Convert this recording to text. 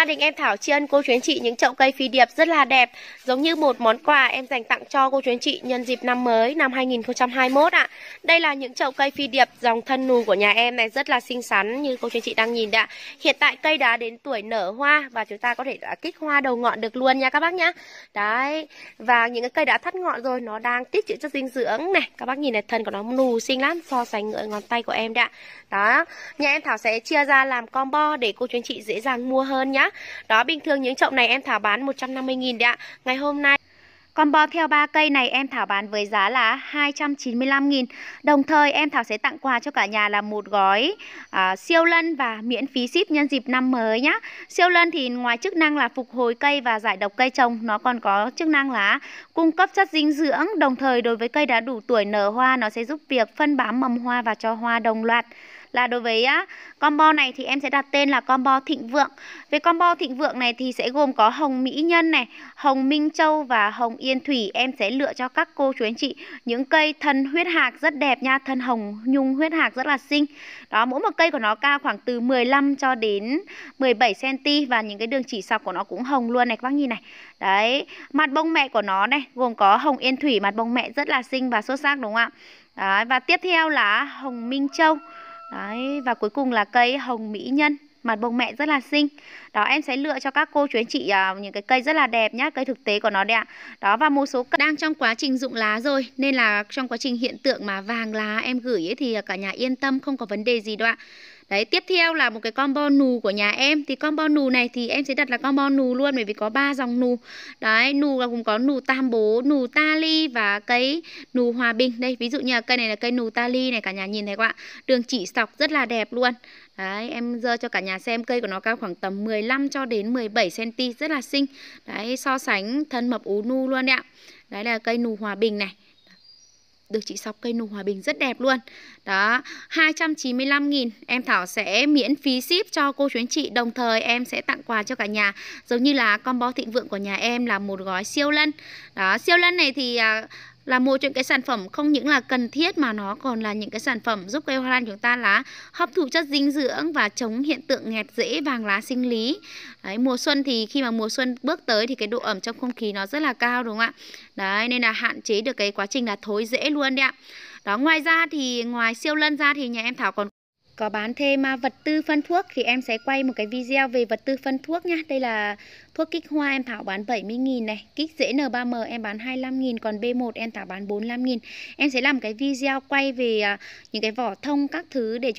Gia đình em Thảo tri ân cô chú anh chị những chậu cây phi điệp rất là đẹp, giống như một món quà em dành tặng cho cô chú anh chị nhân dịp năm mới năm 2021 ạ. Đây là những chậu cây phi điệp dòng thân nù của nhà em này rất là xinh xắn như cô chú anh chị đang nhìn đã. Hiện tại cây đã đến tuổi nở hoa và chúng ta có thể đã kích hoa đầu ngọn được luôn nha các bác nhá. Đấy, và những cái cây đã thắt ngọn rồi nó đang tiết trữ chất dinh dưỡng này. Các bác nhìn này thân của nó nù xinh lắm so sánh ngựa ngón tay của em đã. Đó, nhà em Thảo sẽ chia ra làm combo để cô chú anh chị dễ dàng mua hơn nhá. Đó bình thường những chậu này em thảo bán 150 000 đấy ạ. Ngày hôm nay Combo theo 3 cây này em Thảo bán với giá là 295.000 Đồng thời em Thảo sẽ tặng quà cho cả nhà là một gói à, siêu lân và miễn phí ship nhân dịp năm mới nhá Siêu lân thì ngoài chức năng là phục hồi cây và giải độc cây trồng Nó còn có chức năng là cung cấp chất dinh dưỡng Đồng thời đối với cây đã đủ tuổi nở hoa nó sẽ giúp việc phân bám mầm hoa và cho hoa đồng loạt là đối với á, combo này thì em sẽ đặt tên là combo thịnh vượng về combo thịnh vượng này thì sẽ gồm có hồng mỹ nhân này hồng minh châu và hồng yên thủy em sẽ lựa cho các cô chú anh chị những cây thân huyết hạc rất đẹp nha thân hồng nhung huyết hạc rất là xinh đó mỗi một cây của nó cao khoảng từ 15 cho đến 17 cm và những cái đường chỉ sọc của nó cũng hồng luôn này các bác nhìn này đấy mặt bông mẹ của nó này gồm có hồng yên thủy mặt bông mẹ rất là xinh và xuất sắc đúng không ạ Đấy, và tiếp theo là Hồng Minh Châu Đấy, và cuối cùng là cây hồng mỹ nhân mặt bông mẹ rất là xinh đó em sẽ lựa cho các cô chú anh chị à, những cái cây rất là đẹp nhá cây thực tế của nó đấy ạ đó và một số cây đang trong quá trình dụng lá rồi nên là trong quá trình hiện tượng mà vàng lá em gửi ấy thì cả nhà yên tâm không có vấn đề gì đâu ạ Đấy, tiếp theo là một cái combo nù của nhà em Thì combo nù này thì em sẽ đặt là combo nù luôn Bởi vì có ba dòng nù Đấy, nù là cũng có nù tam bố, nù ta tali và cây nù hòa bình Đây, ví dụ như là cây này là cây nù ta tali này Cả nhà nhìn thấy không ạ Đường chỉ sọc rất là đẹp luôn Đấy, em dơ cho cả nhà xem cây của nó cao khoảng tầm 15 cho đến 17cm Rất là xinh Đấy, so sánh thân mập ú nu luôn đấy ạ Đấy là cây nù hòa bình này được chị sóc cây nụ hòa bình rất đẹp luôn đó 295.000 em Thảo sẽ miễn phí ship cho cô chú anh chị đồng thời em sẽ tặng quà cho cả nhà giống như là combo thịnh vượng của nhà em là một gói siêu lân đó siêu lân này thì à, là một trong cái sản phẩm không những là cần thiết mà nó còn là những cái sản phẩm giúp cây hoa lan chúng ta lá hấp thụ chất dinh dưỡng và chống hiện tượng nghẹt rễ vàng lá sinh lý. Đấy, mùa xuân thì khi mà mùa xuân bước tới thì cái độ ẩm trong không khí nó rất là cao đúng không ạ? Đấy nên là hạn chế được cái quá trình là thối rễ luôn đấy ạ. Đó ngoài ra thì ngoài siêu lân ra thì nhà em Thảo còn có bán thêm à, vật tư phân thuốc thì em sẽ quay một cái video về vật tư phân thuốc nhá. Đây là thuốc kích hoa em Thảo bán 70.000 này, kích dễ N3M em bán 25.000 còn B1 em Thảo bán 45.000. Em sẽ làm cái video quay về à, những cái vỏ thông các thứ để chúng